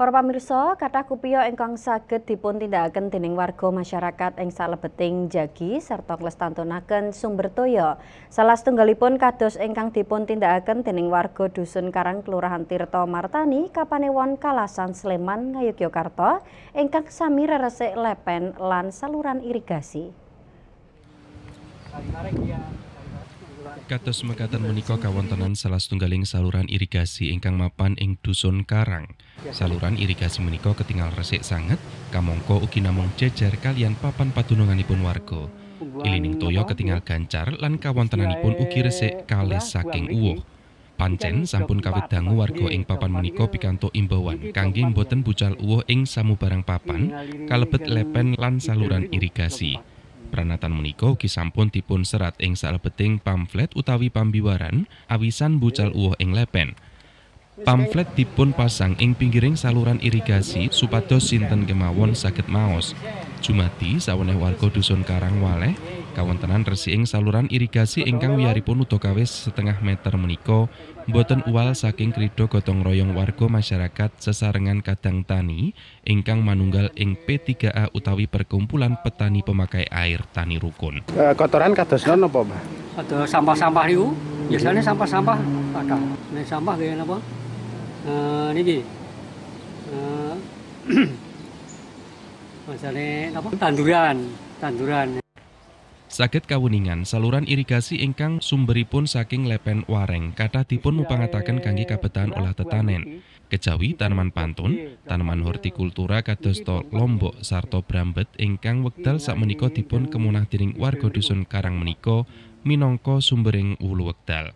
Para pamirsa, kathah kupiya ingkang saged dipuntindakaken dening warga masyarakat ing salebeting jagi serta nglestantunaken sumber toyo. Salah setunggalipun kados ingkang dipuntindakaken dening warga dusun Karang Kelurahan Tirta Martani, Kapanewon Kalasan Sleman Ngayogyakarta engkang sami reresik lepen lan saluran irigasi. Tarik ya. Kados mekaten menika kawontenan salah setunggaling saluran irigasi ingkang mapan ing dusun Karang. Saluran irigasi menika ketinggal resik sanget, kamangka ugi namung jejer kalian papan padununganipun warga. Ilining toya ketinggal gancar lan kawontenanipun ugi resik kalih saking uwuh. Pancen sampun kawit dangu warga ing papan menika pikanto imbauan kangge boten bucal uwuh ing samubarang papan kalebet lepen lan saluran irigasi. Pranatan menika ugi sampun dipun serat ing salebeting pamflet utawi pambiwaran awisan bucal uoh ing lepen. Pamflet dipun pasang ing pinggiring saluran irigasi supados sinten kemawon saged maos. Jumati sawenih warga dusun Waleh kawontenan ing saluran irigasi ingkang wiyaripun utokawes setengah meter meniko, boten uwal saking krido gotong royong warga masyarakat sesarengan kadang tani ingkang manunggal ing P3A utawi perkumpulan petani pemakai air tani rukun. E, kotoran kados non apa, Ada sampah-sampah niku. Biasanya sampah-sampah ada. Nek sampah gaya napa? Eh niki. Eh Masane apa? Tanduran, tanduran. Sakit Kawuningan, saluran irigasi ingkang sumberipun saking lepen Wareng, kata dipun mupangataken kangge kabetan olah tetanen. Kejawi tanaman pantun, tanaman hortikultura kadosta Lombok Sarto Brambet ingkang wekdal sakmenika dipun kemunah dening warga dusun Karang menika minangka sumbering Ulu wekdal.